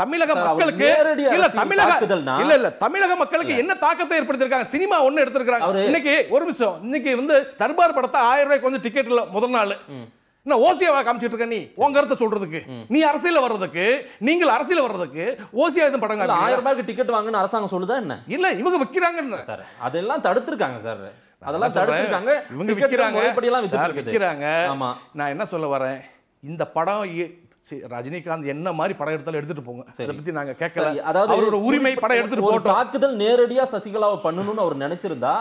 தமிழக மக்களுக்கு இல்ல தமிழக இல்ல இல்ல தமிழக மக்களுக்கு என்ன தாக்கத்தை ஏற்படுத்திருக்காங்க சினிமா ஒண்ணு எடுத்திருக்காங்க இன்னைக்கு ஒரு நிமிஷம் இன்னைக்கு வந்து தர்பார் படத்தை ஆயிரம் ரூபாய்க்கு வந்து டிக்கெட் இல்ல முதல் நாள் என்ன ஓசியாவை காமிச்சிட்டு இருக்க நீ உன் கருத்தை சொல்றதுக்கு நீ அரசியல வர்றதுக்கு நீங்கள் அரசியல் வர்றதுக்கு ஓசியா எதுவும் படம் ஆயிரம் ரூபாய்க்கு டிக்கெட் வாங்கன்னு அரசாங்கம் சொல்லுதா என்ன இல்ல இவங்க விற்கிறாங்க அதெல்லாம் தடுத்திருக்காங்க சார் அதெல்லாம் தடுத்துருக்காங்க இவங்க விற்கிறாங்க முறைப்படியெல்லாம் விற்கிறாங்க ஆமா நான் என்ன சொல்ல வரேன் இந்த படம் ரஜினிகாந்த் என்ன மாதிரி படம் எடுத்தாலும் எடுத்துட்டு போங்க அதை பத்தி நாங்க கேட்கல அதாவது அவரோட உரிமை படம் எடுத்துட்டு போட்டோம் தாக்குதல் நேரடியா சசிகலாவை பண்ணணும்னு அவர் நினைச்சிருந்தா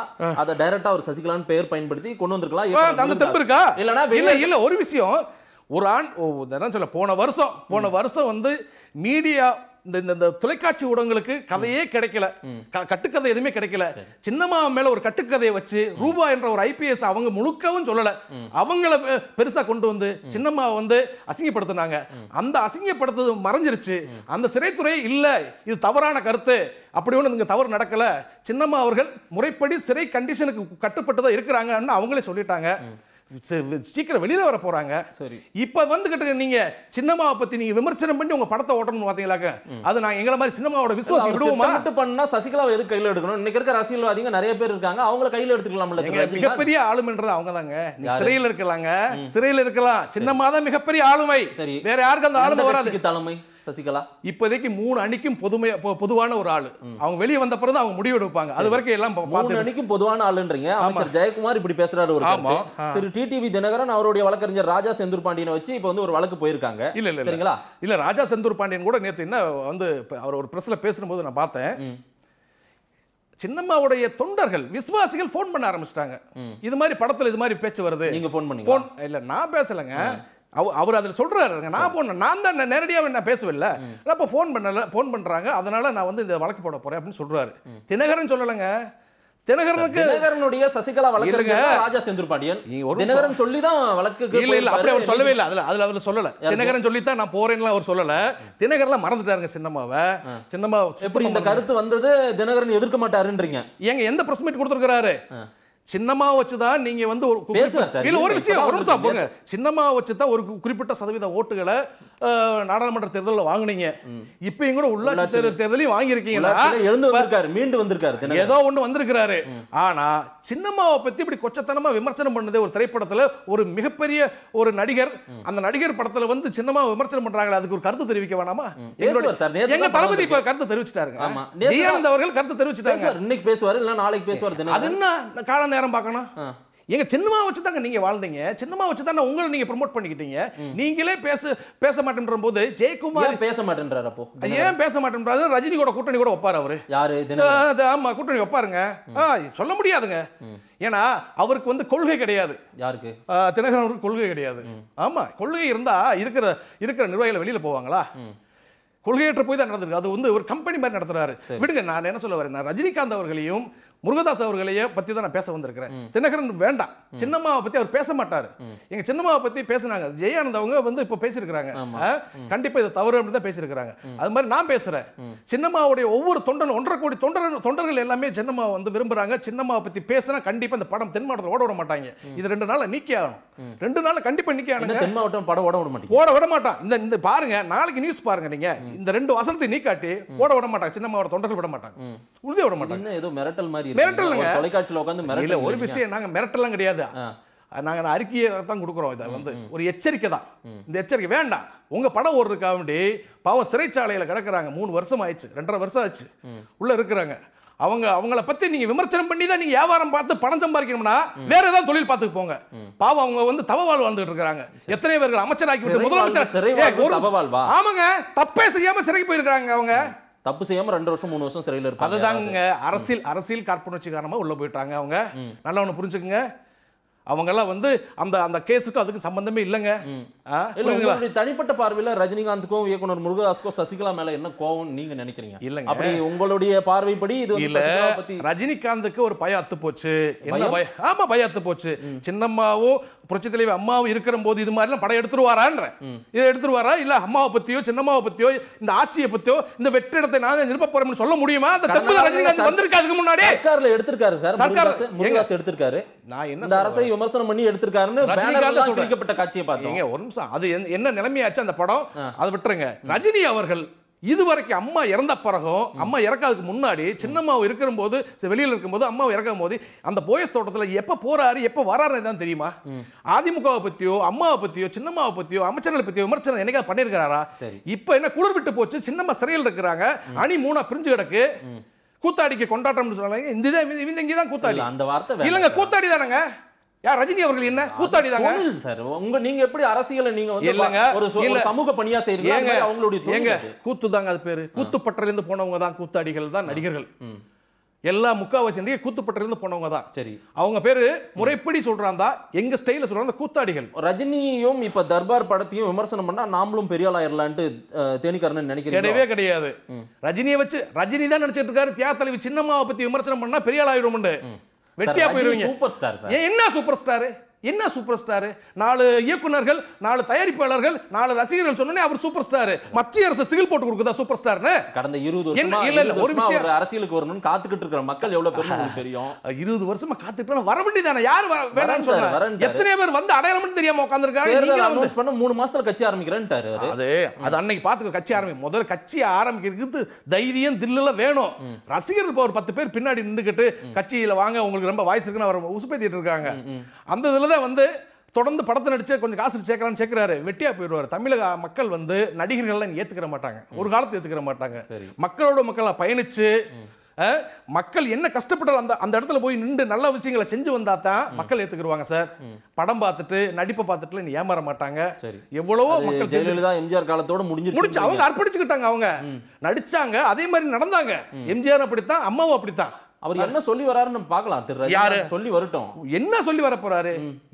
அதை டைரக்டா அவர் சசிகலான்னு பெயர் பயன்படுத்தி கொண்டு வந்திருக்கலாம் அந்த தப்பு இருக்கா இல்லனா இல்ல இல்ல ஒரு விஷயம் ஒரு ஆண் என்ன சொல்ல போன வருஷம் போன வருஷம் வந்து மீடியா இந்த இந்த தொலைக்காட்சி ஊடகங்களுக்கு கதையே கிடைக்கல கட்டுக்கதை எதுவுமே கிடைக்கல சின்னம்மா மேல ஒரு கட்டுக்கதையை வச்சு ரூபா என்ற ஒரு ஐபிஎஸ் அவங்க முழுக்கவும் சொல்லல அவங்கள பெருசா கொண்டு வந்து சின்னம்மா வந்து அசிங்கப்படுத்தினாங்க அந்த அசிங்கப்படுத்தது மறைஞ்சிருச்சு அந்த சிறைத்துறை இல்ல இது தவறான கருத்து அப்படி ஒன்று இங்க தவறு நடக்கல சின்னம்மா அவர்கள் முறைப்படி சிறை கண்டிஷனுக்கு கட்டுப்பட்டு தான் இருக்கிறாங்கன்னு அவங்களே சொல்லிட்டாங்க சீக்கிரம் வெளியில் வர போகிறாங்க சரி இப்போ வந்துக்கிட்டு நீங்கள் சின்னமாவை பற்றி நீங்கள் விமர்சனம் பண்ணி உங்கள் படத்தை ஓட்டணும்னு பார்த்தீங்களாக்க அது நான் எங்களை மாதிரி சினிமாவோட விசுவாசம் விடுவோமா மட்டும் பண்ணால் சசிகலாவை எது கையில் எடுக்கணும் இன்னைக்கு இருக்கிற அரசியல்வாதிங்க நிறைய பேர் இருக்காங்க அவங்கள கையில் எடுத்துக்கலாம்ல மிகப்பெரிய ஆளுமைன்றது அவங்க தாங்க சிறையில் இருக்கலாங்க சிறையில் இருக்கலாம் சின்னமா தான் மிகப்பெரிய ஆளுமை சரி வேற யாருக்கு அந்த ஆளுமை வராதுக்கு தலைமை சசிகலா இப்போதைக்கு மூணு அணிக்கும் பொதுமை பொதுவான ஒரு ஆள் அவங்க வெளியே வந்த பிறகு அவங்க முடிவு எடுப்பாங்க அது வரைக்கும் எல்லாம் மூணு அணிக்கும் பொதுவான ஆளுன்றீங்க அமைச்சர் ஜெயக்குமார் இப்படி பேசுறாரு ஒரு ஆமா திரு டிடிவி தினகரன் அவருடைய வழக்கறிஞர் ராஜா செந்தூர் பாண்டியனை வச்சு இப்போ வந்து ஒரு வழக்கு போயிருக்காங்க இல்ல இல்ல சரிங்களா இல்ல ராஜா செந்தூர் பாண்டியன் கூட நேற்று என்ன வந்து அவர் ஒரு பிரஸ்ல பேசும்போது நான் பார்த்தேன் சின்னம்மாவுடைய தொண்டர்கள் விசுவாசிகள் ஃபோன் பண்ண ஆரம்பிச்சிட்டாங்க இது மாதிரி படத்தில் இது மாதிரி பேச்சு வருது நீங்க ஃபோன் பண்ணி ஃபோன் இல்லை நான் பேசலைங்க அவர் அவர் அதில் சொல்கிறாரு நான் போன நான் தான் நேரடியாக நான் பேசவில்லை அப்போ ஃபோன் பண்ணல ஃபோன் பண்ணுறாங்க அதனால் நான் வந்து இந்த வழக்கு போட போகிறேன் அப்படின்னு சொல்கிறாரு தினகரன் சொல்லலைங்க தினகரனுக்கு தினகரனுடைய சசிகலா வழக்கு ராஜா ஒரு தினகரன் சொல்லி தான் வழக்கு இல்ல இல்ல அப்படி அவர் சொல்லவே இல்ல அதுல அதுல அவர் சொல்லல தினகரன் சொல்லி தான் நான் போறேன்லாம் அவர் சொல்லலை தினகரன்லாம் மறந்துட்டாருங்க சின்னம்மாவை சின்னம்மா எப்படி இந்த கருத்து வந்தது தினகரன் எதிர்க்க மாட்டாருன்றீங்க எங்க எந்த பிரஸ் மீட் கொடுத்துருக்காரு சின்னமா வச்சுதான் நீங்க வந்து ஒரு ஒரு விஷயம் ஒரு நிமிஷம் போங்க சின்னமா வச்சுதான் ஒரு குறிப்பிட்ட சதவீத ஓட்டுகளை நாடாளுமன்ற தேர்தலில் வாங்கினீங்க இப்பயும் கூட உள்ளாட்சி தேர்தலையும் வாங்கியிருக்கீங்களா எழுந்து வந்திருக்காரு மீண்டு வந்திருக்காரு ஏதோ ஒண்ணு வந்திருக்கிறாரு ஆனா சின்னம்மாவை பத்தி இப்படி கொச்சத்தனமா விமர்சனம் பண்ணதே ஒரு திரைப்படத்துல ஒரு மிகப்பெரிய ஒரு நடிகர் அந்த நடிகர் படத்துல வந்து சின்னமா விமர்சனம் பண்றாங்களே அதுக்கு ஒரு கருத்து தெரிவிக்க வேணாமா எங்க தளபதி இப்ப கருத்து தெரிவிச்சிட்டாரு ஜெயானந்த் அவர்கள் கருத்து தெரிவிச்சிட்டாங்க இன்னைக்கு பேசுவாரு இல்ல நாளைக்கு பேசுவாரு அது என்ன கால நேரம் பார்க்கணும் எங்க சின்னமா வச்சு தாங்க நீங்க வாழ்ந்தீங்க சின்னமா வச்சு தானே உங்களை நீங்க ப்ரொமோட் பண்ணிக்கிட்டீங்க நீங்களே பேச பேச மாட்டேன்ற போது ஜெயக்குமார் பேச மாட்டேன்றாரு அப்போ ஏன் பேச மாட்டேன்றாரு ரஜினி கூட கூட்டணி கூட ஒப்பாரு அவரு யாரு ஆமா கூட்டணி ஒப்பாருங்க சொல்ல முடியாதுங்க ஏன்னா அவருக்கு வந்து கொள்கை கிடையாது யாருக்கு தினகரன் அவருக்கு கொள்கை கிடையாது ஆமா கொள்கை இருந்தா இருக்கிற இருக்கிற நிர்வாகிகள் வெளியில போவாங்களா கொள்கையற்ற போய் தான் நடந்திருக்கு அது வந்து ஒரு கம்பெனி மாதிரி நடத்துறாரு விடுங்க நான் என்ன சொல்ல வரேன் ரஜினிகாந்த் அவர்களையும் முருகதாஸ் அவர்களைய பற்றி தான் நான் பேச வந்திருக்கிறேன் தினகரன் வேண்டாம் சின்னம்மாவை பற்றி அவர் பேச மாட்டார் எங்க சின்னம்மாவை பற்றி பேசினாங்க ஜெயானந்த் அவங்க வந்து இப்போ பேசியிருக்கிறாங்க கண்டிப்பாக இதை தவறு அப்படின்னு தான் பேசியிருக்கிறாங்க அது மாதிரி நான் பேசுகிறேன் சின்னம்மாவுடைய ஒவ்வொரு தொண்டன் ஒன்றரை கோடி தொண்டர் தொண்டர்கள் எல்லாமே சின்னம்மாவை வந்து விரும்புகிறாங்க சின்னம்மாவை பற்றி பேசினா கண்டிப்பாக இந்த படம் தென் மாவட்டத்தில் ஓட விட மாட்டாங்க இது ரெண்டு நாளில் நீக்கி ஆகணும் ரெண்டு நாளில் கண்டிப்பாக நீக்கி ஆகணும் தென் மாவட்டம் படம் ஓட விட மாட்டேன் ஓட விட மாட்டான் இந்த இந்த பாருங்க நாளைக்கு நியூஸ் பாருங்க நீங்க இந்த ரெண்டு வசனத்தை நீக்காட்டி ஓட விட மாட்டாங்க சின்னம்மாவோட தொண்டர்கள் விட மாட்டாங்க உறுதியாக விட மாட்டாங்க ஏதோ மிரட்டல் மாதிரி ஒரு விஷயம் நாங்கள் மிரட்டலாம் கிடையாது நாங்க அறிக்கையை தான் கொடுக்குறோம் இதை வந்து ஒரு எச்சரிக்கை தான் இந்த எச்சரிக்கை வேண்டாம் உங்க படம் ஓடுறதுக்காக வேண்டி பாவம் சிறைச்சாலையில கிடக்குறாங்க மூணு வருஷம் ஆயிடுச்சு ரெண்டரை வருஷம் ஆச்சு உள்ள இருக்கிறாங்க அவங்க அவங்கள பத்தி நீங்க விமர்சனம் பண்ணி தான் நீங்க வியாபாரம் பார்த்து பணம் சம்பாதிக்கணும்னா வேற ஏதாவது தொழில் பார்த்து போங்க பாவம் அவங்க வந்து தவ வாழ் வந்துட்டு இருக்காங்க எத்தனை பேர்கள் அமைச்சராக்கி விட்டு முதலமைச்சர் ஆமாங்க தப்பே செய்யாம சிறைக்கு போயிருக்காங்க அவங்க தப்பு செய்யாம ரெண்டு வருஷம் மூணு வருஷம் சிறையில் இருப்பாங்க அதுதாங்க அரசியல் அரசியல் காற்புணர்ச்சி காரணமாக உள்ளே போயிட்டாங்க அவங்க நல்லா ஒன்று புரிஞ்சுக்குங்க அவங்கெல்லாம் வந்து அந்த அந்த கேஸுக்கும் அதுக்கும் சம்பந்தமே இல்லைங்க தனிப்பட்ட பார்வையில் ரஜினிகாந்துக்கும் இயக்குனர் முருகதாஸ்க்கும் சசிகலா மேல என்ன கோவம் நீங்க நினைக்கிறீங்க இல்லைங்க அப்படி உங்களுடைய பார்வைப்படி இது இல்ல ரஜினிகாந்துக்கு ஒரு பயம் போச்சு என்ன பய ஆமா பயம் போச்சு சின்னம்மாவும் புரட்சி தலைவர் அம்மாவும் இருக்கிற போது இது மாதிரிலாம் படம் எடுத்துருவாரான்ற இதை எடுத்துருவாரா இல்ல அம்மாவை பத்தியோ சின்னம்மாவை பத்தியோ இந்த ஆட்சியை பத்தியோ இந்த வெற்றி இடத்தை நான் நிரப்ப போறேன் சொல்ல முடியுமா அந்த தப்பு ரஜினிகாந்த் வந்திருக்காரு முன்னாடி சர்க்கார்ல எடுத்திருக்காரு சார் சர்க்கார் எடுத்திருக்காரு நான் என்ன அரசை விமர்சனம் பண்ணி எடுத்திருக்காரு என்ன நிலைமையாச்சு அந்த படம் அதை விட்டுருங்க ரஜினி அவர்கள் இதுவரைக்கும் அம்மா இறந்த பிறகும் அம்மா இறக்காதுக்கு முன்னாடி சின்னம்மா இருக்கிற போது வெளியில் இருக்கும்போது அம்மா இறக்கும் போது அந்த போயஸ் தோட்டத்தில் எப்போ போறாரு எப்போ வராருன்னு தெரியுமா அதிமுகவை பற்றியோ அம்மாவை பற்றியோ சின்னம்மாவை பற்றியோ அமைச்சர்களை பற்றியோ விமர்சனம் என்னைக்கா பண்ணியிருக்கிறாரா இப்போ என்ன குளிர் விட்டு போச்சு சின்னம்மா சிறையில் இருக்கிறாங்க அணி மூணா பிரிஞ்சு கிடக்கு கூத்தாடிக்கு கொண்டாட்டம் சொன்னாங்க இந்த இங்கே தான் கூத்தாடி அந்த வார்த்தை இல்லைங்க கூத்தாடி தானேங்க யார் ரஜினி அவர்கள் என்ன கூத்தாடி தாங்க சார் உங்க நீங்க எப்படி அரசியல நீங்க வந்து இல்லங்க ஒரு சமூக பணியா செய்றீங்க அவங்களுடைய எங்க கூத்து தாங்க அது பேரு கூத்துப்பட்டில இருந்து போனவங்க தான் கூத்தாடிகள் தான் நடிகர்கள் எல்லா முக்காவாசி நடிகை கூத்துப்பட்டில இருந்து போனவங்க தான் சரி அவங்க பேரு முறைப்படி சொல்றாந்தா எங்க ஸ்டைல சொல்றாங்க கூத்தாடிகள் ரஜினியும் இப்ப தர்பார் படத்தையும் விமர்சனம் பண்ணா நாமளும் பெரிய ஆளாயிரலான்ட்டு தேனிக்காரன் நினைக்கிறேன் கிடையவே கிடையாது ரஜினியை வச்சு ரஜினி தான் நினைச்சிட்டு இருக்காரு தலைவி சின்னம்மாவை பத்தி விமர்சனம் பண்ணா பெரிய ஆளாயிரும் வெட்டியா போயிருவீங்க சூப்பர் ஸ்டார் சார் என்ன சூப்பர் ஸ்டாரு என்ன சூப்பர் ஸ்டாரு நாலு இயக்குநர்கள் நாலு தயாரிப்பாளர்கள் நாலு ரசிகர்கள் சொன்னே அவர் சூப்பர் ஸ்டார் மத்திய அரசு சிகில் போட்டு கொடுக்குதா சூப்பர் ஸ்டார்னு கடந்த இருபது வருஷம் இல்ல இல்ல ஒரு விஷயம் அரசியலுக்கு வரணும்னு காத்துக்கிட்டு இருக்கிற மக்கள் எவ்வளவு பேர் தெரியும் இருபது வருஷமா காத்துக்கிட்டு வர வேண்டியதானே யார் வேணாம்னு சொல்றேன் எத்தனை பேர் வந்து அடையாளம் தெரியாம உட்கார்ந்திருக்காங்க மூணு மாசத்துல கட்சி ஆரம்பிக்கிறேன்ட்டாரு அது அது அன்னைக்கு பாத்துக்க கட்சி ஆரம்பி முதல்ல கட்சி ஆரம்பிக்கிறதுக்கு தைரியம் தில்லல வேணும் ரசிகர்கள் ஒரு பத்து பேர் பின்னாடி நின்றுக்கிட்டு கட்சியில வாங்க உங்களுக்கு ரொம்ப வாய்ஸ் இருக்குன்னு அவர் உசுப்பேத்திட்டு இருக்காங்க அந்த இதுல தமிழை வந்து தொடர்ந்து படத்தை நடிச்சு கொஞ்சம் காசு சேர்க்கலாம்னு சேர்க்கிறாரு வெட்டியா போயிடுவார் தமிழக மக்கள் வந்து நடிகர்கள்லாம் ஏத்துக்கிற மாட்டாங்க ஒரு காலத்தை ஏத்துக்கிற மாட்டாங்க மக்களோட மக்களை பயணிச்சு மக்கள் என்ன கஷ்டப்பட்டாலும் அந்த அந்த இடத்துல போய் நின்று நல்ல விஷயங்களை செஞ்சு வந்தா தான் மக்கள் ஏத்துக்குருவாங்க சார் படம் பார்த்துட்டு நடிப்பை பார்த்துட்டு ஏமாற மாட்டாங்க எவ்வளவோ மக்கள் ஜெயலலிதா எம்ஜிஆர் காலத்தோட முடிஞ்சு முடிச்சு அவங்க அர்ப்பணிச்சுக்கிட்டாங்க அவங்க நடிச்சாங்க அதே மாதிரி நடந்தாங்க எம்ஜிஆர் அப்படித்தான் அம்மாவும் அப்படித்தான் அவர் என்ன சொல்லி வராருன்னு பார்க்கலாம் திரு யாரு சொல்லி வரட்டும் என்ன சொல்லி வர போறாரு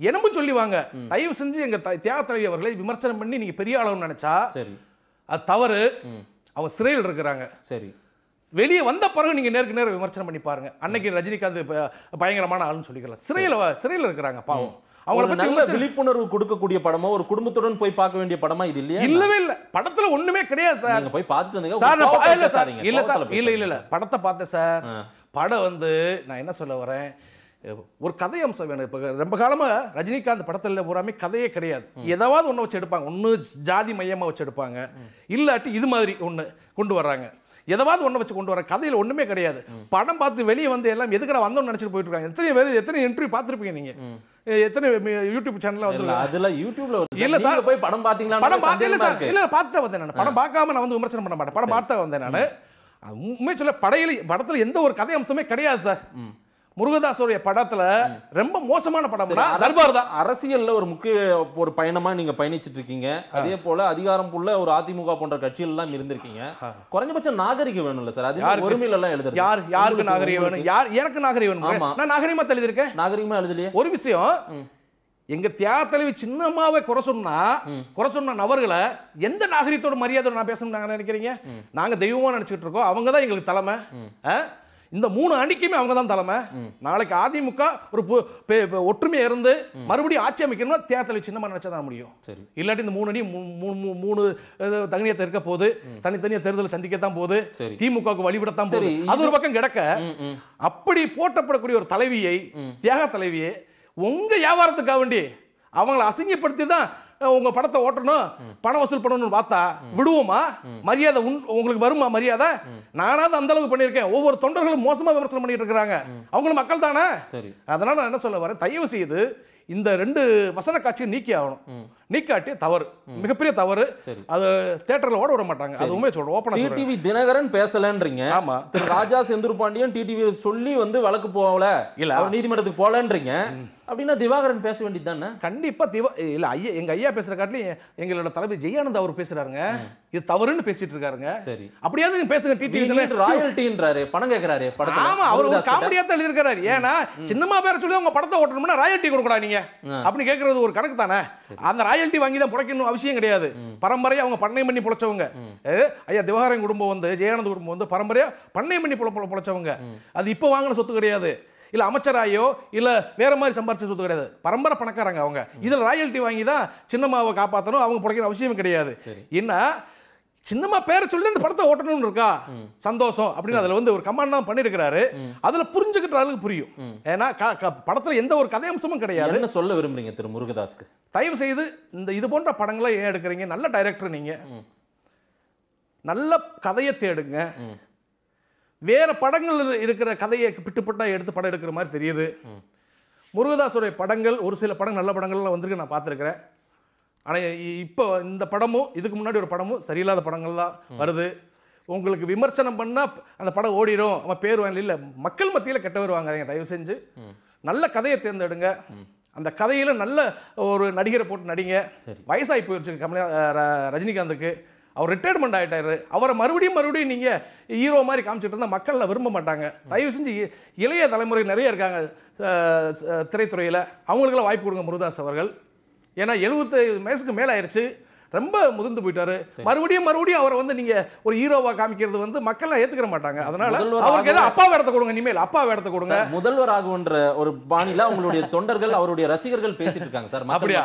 எனமும் சொல்லி வாங்க தயவு செஞ்சு எங்க தியாகத்தலைவி அவர்களை விமர்சனம் பண்ணி நீங்க பெரிய அளவு நினைச்சா சரி அது தவறு அவங்க சிறையில் இருக்கிறாங்க சரி வெளியே வந்த பிறகு நீங்க நேருக்கு நேரம் விமர்சனம் பண்ணி பாருங்க அன்னைக்கு ரஜினிகாந்த் பயங்கரமான ஆளுன்னு சொல்லிக்கலாம் சிறையில் சிறையில் இருக்கிறாங்க பாவம் அவங்கள நல்ல விழிப்புணர்வு கொடுக்கக்கூடிய படமா ஒரு குடும்பத்துடன் போய் பார்க்க வேண்டிய படமா இது இல்லையா இல்லவே இல்ல படத்துல ஒண்ணுமே கிடையாது சார் போய் பார்த்துட்டு இல்ல சார் இல்ல இல்ல இல்ல படத்தை பார்த்தேன் சார் படம் வந்து நான் என்ன சொல்ல வரேன் ஒரு கதை அம்சம் வேணும் இப்போ ரொம்ப காலமாக ரஜினிகாந்த் படத்தில் பூராமே கதையே கிடையாது ஏதாவது ஒன்று வச்சு எடுப்பாங்க ஒன்று ஜாதி மையமாக வச்சு எடுப்பாங்க இல்லாட்டி இது மாதிரி ஒன்று கொண்டு வர்றாங்க எதாவது ஒன்று வச்சு கொண்டு வர கதையில் ஒன்றுமே கிடையாது படம் பார்த்து வெளியே வந்து எல்லாம் எதுக்கட வந்தோம்னு நினச்சிட்டு போயிட்டு இருக்காங்க எத்தனை பேர் எத்தனை இன்டர்வியூ பார்த்துருப்பீங்க நீங்கள் எத்தனை யூடியூப் சேனல்ல வந்து யூடியூப்ல சார் போய் படம் படம் வந்தேன் நான் படம் பார்க்காம நான் வந்து விமர்சனம் பண்ண மாட்டேன் படம் பார்த்தா வந்தேன் நான் உண்மை சொல்ல படையில படத்துல எந்த ஒரு கதை அம்சமே கிடையாது சார் முருகதாசோடைய படத்துல ரொம்ப மோசமான படம் தர்பார் தான் அரசியல்ல ஒரு முக்கிய ஒரு பயணமா நீங்க பயணிச்சுட்டு இருக்கீங்க அதே போல அதிகாரம் புள்ள ஒரு அதிமுக போன்ற கட்சிகள் எல்லாம் இருந்திருக்கீங்க குறைஞ்சபட்சம் நாகரிகம் வேணும்ல சார் அது ஒருமையில எல்லாம் எழுதுற யார் யாருக்கு நாகரிகம் வேணும் யார் எனக்கு நாகரிகம் வேணும் நான் நாகரிகமா தெளிதிருக்கேன் நாகரிகமா எழுதலையே ஒரு விஷயம் எங்கள் தலைவி சின்னம்மாவை குறை சொன்னால் குறை சொன்ன நபர்களை எந்த நாகரிகத்தோட மரியாதையோட நான் பேசணும் நாங்கள் நினைக்கிறீங்க நாங்கள் தெய்வமாக நினச்சிக்கிட்டு இருக்கோம் அவங்க தான் எங்களுக்கு தலைமை இந்த மூணு அணிக்குமே அவங்க தான் தலைமை நாளைக்கு அதிமுக ஒரு ஒற்றுமையாக இருந்து மறுபடியும் ஆட்சி அமைக்கணும்னா தேர்தல் சின்னமாக நினச்சா தான் முடியும் சரி இல்லாட்டி இந்த மூணு அணி மூணு தனியாக இருக்க போது தனித்தனியாக தேர்தலை சந்திக்க தான் போது திமுகவுக்கு வழிவிடத்தான் போது அது ஒரு பக்கம் கிடக்க அப்படி போட்டப்படக்கூடிய ஒரு தலைவியை தியாக தலைவியை உங்கள் வியாபாரத்துக்காக வேண்டி அவங்கள அசிங்கப்படுத்தி தான் உங்கள் படத்தை ஓட்டணும் பணம் வசூல் பண்ணணும்னு பார்த்தா விடுவோமா மரியாதை உன் உங்களுக்கு வருமா மரியாதை நானாவது அந்த அளவுக்கு பண்ணியிருக்கேன் ஒவ்வொரு தொண்டர்களும் மோசமாக விமர்சனம் பண்ணிட்டு இருக்கிறாங்க அவங்களும் மக்கள் தானே சரி அதனால் நான் என்ன சொல்ல வரேன் தயவு செய்து இந்த ரெண்டு வசன காட்சியும் நீக்கி ஆகணும் நீக்காட்டி தவறு மிகப்பெரிய தவறு அது தேட்டர்ல ஓட விட மாட்டாங்க அதுவுமே சொல்றோம் தினகரன் பேசலன்றீங்க ஆமா ராஜா செந்தூர் பாண்டியன் டிடிவி சொல்லி வந்து வழக்கு போகல இல்ல நீதிமன்றத்துக்கு போகலன்றீங்க அப்படின்னா திவாகரன் பேச வேண்டியது தானே கண்டிப்பா திவா இல்ல ஐயா எங்க ஐயா பேசுற காட்டுல எங்களோட தலைமை ஜெயானந்த் அவர் பேசுறாருங்க இது தவறுன்னு பேசிட்டு இருக்காருங்க சரி அப்படியாவது நீங்க பேசுங்க டிடிவி ராயல்ட்டின்றாரு பணம் கேட்கிறாரு படம் ஆமா அவர் ஒரு காமெடியா தான் எழுதிருக்காரு ஏன்னா சின்னமா பேர சொல்லி உங்க படத்தை ஓட்டணும்னா ராயல்ட்டி கொடுக்கடா நீங்க அப்படி கேட்கறது ஒரு கணக்கு தானே அந்த ராயல்ட்டி வாங்கி தான் புழைக்கணும் அவசியம் கிடையாது பரம்பரையா அவங்க பண்ணை பண்ணி புழைச்சவங்க ஐயா திவாகரன் குடும்பம் வந்து ஜெயானந்த் குடும்பம் வந்து பரம்பரையா பண்ணை பண்ணி புழைச்சவங்க அது இப்போ வாங்கின சொத்து கிடையாது இல்லை அமைச்சராயோ இல்லை வேற மாதிரி சம்பாரிச்ச சொத்து கிடையாது பரம்பரை பணக்காரங்க அவங்க இதில் ராயல்ட்டி வாங்கி தான் சின்னம்மாவை காப்பாற்றணும் அவங்க பிடிக்கிற அவசியமும் கிடையாது என்ன சின்னமா பேரை சொல்லி அந்த படத்தை ஓட்டணும்னு இருக்கா சந்தோஷம் அப்படின்னு அதுல வந்து ஒரு கமாண்ட் தான் பண்ணிருக்கிறாரு அதுல புரிஞ்சுக்கிட்ட அளவுக்கு புரியும் ஏன்னா படத்துல எந்த ஒரு கதையம்சமும் கிடையாது என்ன சொல்ல விரும்புறீங்க திரு முருகதாஸ்க்கு தயவு செய்து இந்த இது போன்ற படங்களை ஏன் எடுக்கிறீங்க நல்ல டைரக்டர் நீங்க நல்ல கதையை தேடுங்க வேறு படங்கள் இருக்கிற கதையை பிட்டுப்பட்டாக எடுத்து படம் எடுக்கிற மாதிரி தெரியுது முருகதாசுடைய படங்கள் ஒரு சில படம் நல்ல படங்கள்லாம் வந்திருக்கு நான் பார்த்துருக்குறேன் ஆனால் இப்போ இந்த படமும் இதுக்கு முன்னாடி ஒரு படமும் சரியில்லாத படங்கள் தான் வருது உங்களுக்கு விமர்சனம் பண்ணால் அந்த படம் ஓடிடும் அவன் பேர் வாங்கல இல்லை மக்கள் மத்தியில் கெட்ட வருவாங்க தயவு செஞ்சு நல்ல கதையை தேர்ந்தெடுங்க அந்த கதையில் நல்ல ஒரு நடிகரை போட்டு நடிங்க வயசாகி போயிருச்சு கமலா ரஜினிகாந்துக்கு அவர் ரிட்டையர்மெண்ட் ஆகிட்டாரு அவரை மறுபடியும் மறுபடியும் நீங்கள் ஹீரோ மாதிரி காமிச்சிட்டு இருந்தால் மக்களில் விரும்ப மாட்டாங்க தயவு செஞ்சு இளைய தலைமுறை நிறைய இருக்காங்க திரைத்துறையில் அவங்களுக்கெல்லாம் வாய்ப்பு கொடுங்க முருதாஸ் அவர்கள் ஏன்னா எழுபத்தி வயசுக்கு மேலே ஆயிடுச்சு ரொம்ப முதிர்ந்து போயிட்டாரு மறுபடியும் மறுபடியும் அவரை வந்து நீங்க ஒரு ஹீரோவா காமிக்கிறது வந்து மக்கள்லாம் ஏத்துக்கிற மாட்டாங்க அதனால அவருக்கு ஏதாவது அப்பா வேடத்தை கொடுங்க இனிமேல் அப்பா வேடத்தை கொடுங்க முதல்வர் ஆகுன்ற ஒரு பாணியில அவங்களுடைய தொண்டர்கள் அவருடைய ரசிகர்கள் பேசிட்டு இருக்காங்க சார் அப்படியா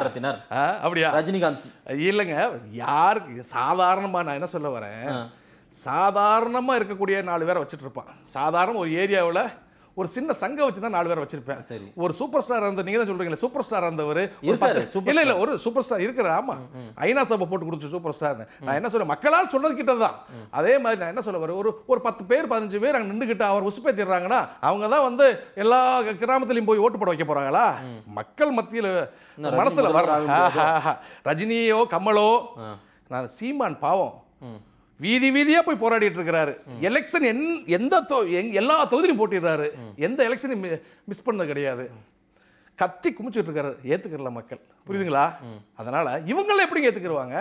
அப்படியா ரஜினிகாந்த் இல்லைங்க யாருக்கு சாதாரணமா நான் என்ன சொல்ல வரேன் சாதாரணமாக இருக்கக்கூடிய நாலு பேரை வச்சுட்டு இருப்பான் சாதாரண ஒரு ஏரியாவில் ஒரு சின்ன சங்கம் வச்சு தான் நாலு பேர் வச்சிருப்பேன் சரி ஒரு சூப்பர் ஸ்டார் இருந்த நீங்க தான் சொல்றீங்க சூப்பர் ஸ்டார் இருந்தவர் இல்ல இல்ல ஒரு சூப்பர் ஸ்டார் இருக்கிற ஆமா ஐநா சபை போட்டு கொடுத்து சூப்பர் ஸ்டார் நான் என்ன சொல்ல மக்களால் சொன்னது கிட்ட தான் அதே மாதிரி நான் என்ன சொல்ல ஒரு ஒரு பத்து பேர் பதினஞ்சு பேர் அங்கே நின்றுக்கிட்டு அவர் உசுப்பேத்திடுறாங்கன்னா அவங்க தான் வந்து எல்லா கிராமத்திலையும் போய் ஓட்டு போட வைக்க போறாங்களா மக்கள் மத்தியில் மனசுல வர்ற ரஜினியோ கமலோ நான் சீமான் பாவம் வீதி வீதியாக போய் போராடிட்டு இருக்கிறாரு எலெக்ஷன் என் எந்த எல்லா தொகுதியிலும் போட்டிடுறாரு எந்த எலெக்ஷனையும் மிஸ் பண்ணது கிடையாது கத்தி குமிச்சுட்டு இருக்காரு ஏத்துக்கிறல மக்கள் புரியுதுங்களா அதனால இவங்கள எப்படி ஏத்துக்கிடுவாங்க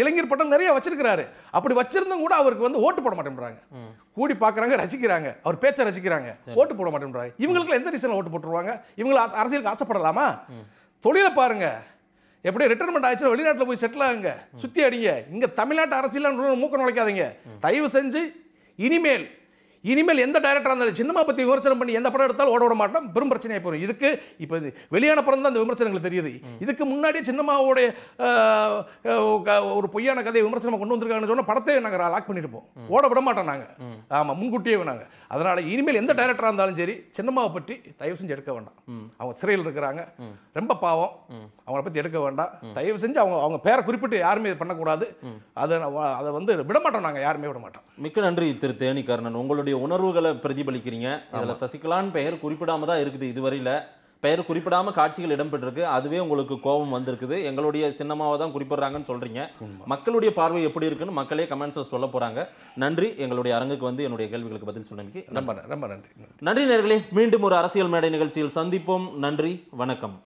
இளைஞர் பட்டம் நிறைய வச்சிருக்கிறாரு அப்படி வச்சிருந்தும் கூட அவருக்கு வந்து ஓட்டு போட மாட்டேன்றாங்க கூடி பார்க்குறாங்க ரசிக்கிறாங்க அவர் பேச்சை ரசிக்கிறாங்க ஓட்டு போட மாட்டேன்றாங்க இவங்களுக்கு எந்த ரீசனில் ஓட்டு போட்டுருவாங்க இவங்களை அரசியலுக்கு ஆசைப்படலாமா தொழிலை பாருங்கள் எப்படி ரிட்டைர்மெண்ட் ஆயிடுச்சு வெளிநாட்டில் போய் செட்டில் ஆகுங்க சுற்றி அடிங்க இங்கே தமிழ்நாட்டு அரசியல் மூக்க நுழைக்காதீங்க தயவு செஞ்சு இனிமேல் இனிமேல் எந்த டைரக்டராக இருந்தாலும் சினிமா பற்றி விமர்சனம் பண்ணி எந்த படம் எடுத்தாலும் ஓட விட மாட்டோம் பெரும் பிரச்சனையாக போயிடும் இதுக்கு இப்போ இது வெளியான படம் தான் அந்த விமர்சனங்கள் தெரியுது இதுக்கு முன்னாடியே சின்னமாவோடைய ஒரு பொய்யான கதையை விமர்சனம் கொண்டு வந்திருக்காங்கன்னு சொன்னால் படத்தை நாங்கள் லாக் பண்ணியிருப்போம் ஓட விட மாட்டோம் நாங்கள் ஆமாம் முன்கூட்டியே வேணாங்க அதனால் இனிமேல் எந்த டைரக்டராக இருந்தாலும் சரி சின்னம்மாவை பற்றி தயவு செஞ்சு எடுக்க வேண்டாம் அவங்க சிறையில் இருக்கிறாங்க ரொம்ப பாவம் அவங்கள பற்றி எடுக்க வேண்டாம் தயவு செஞ்சு அவங்க அவங்க பேரை குறிப்பிட்டு யாருமே பண்ணக்கூடாது அதை அதை வந்து விட மாட்டோம் நாங்கள் யாருமே விட மாட்டோம் மிக்க நன்றி திரு தேனிக்காரன் உங்களுடைய உங்களுடைய உணர்வுகளை பிரதிபலிக்கிறீங்க அதில் சசிகலான்னு பெயர் குறிப்பிடாமல் தான் இருக்குது இதுவரையில் பெயர் குறிப்பிடாமல் காட்சிகள் இடம்பெற்றிருக்கு அதுவே உங்களுக்கு கோபம் வந்திருக்குது எங்களுடைய சின்னமாவை தான் குறிப்பிடுறாங்கன்னு சொல்கிறீங்க மக்களுடைய பார்வை எப்படி இருக்குன்னு மக்களே கமெண்ட்ஸில் சொல்ல போகிறாங்க நன்றி எங்களுடைய அரங்குக்கு வந்து என்னுடைய கேள்விகளுக்கு பதில் சொன்னமைக்கு ரொம்ப ரொம்ப நன்றி நன்றி நேர்களே மீண்டும் ஒரு அரசியல் மேடை நிகழ்ச்சியில் சந்திப்போம் நன்றி வணக்கம்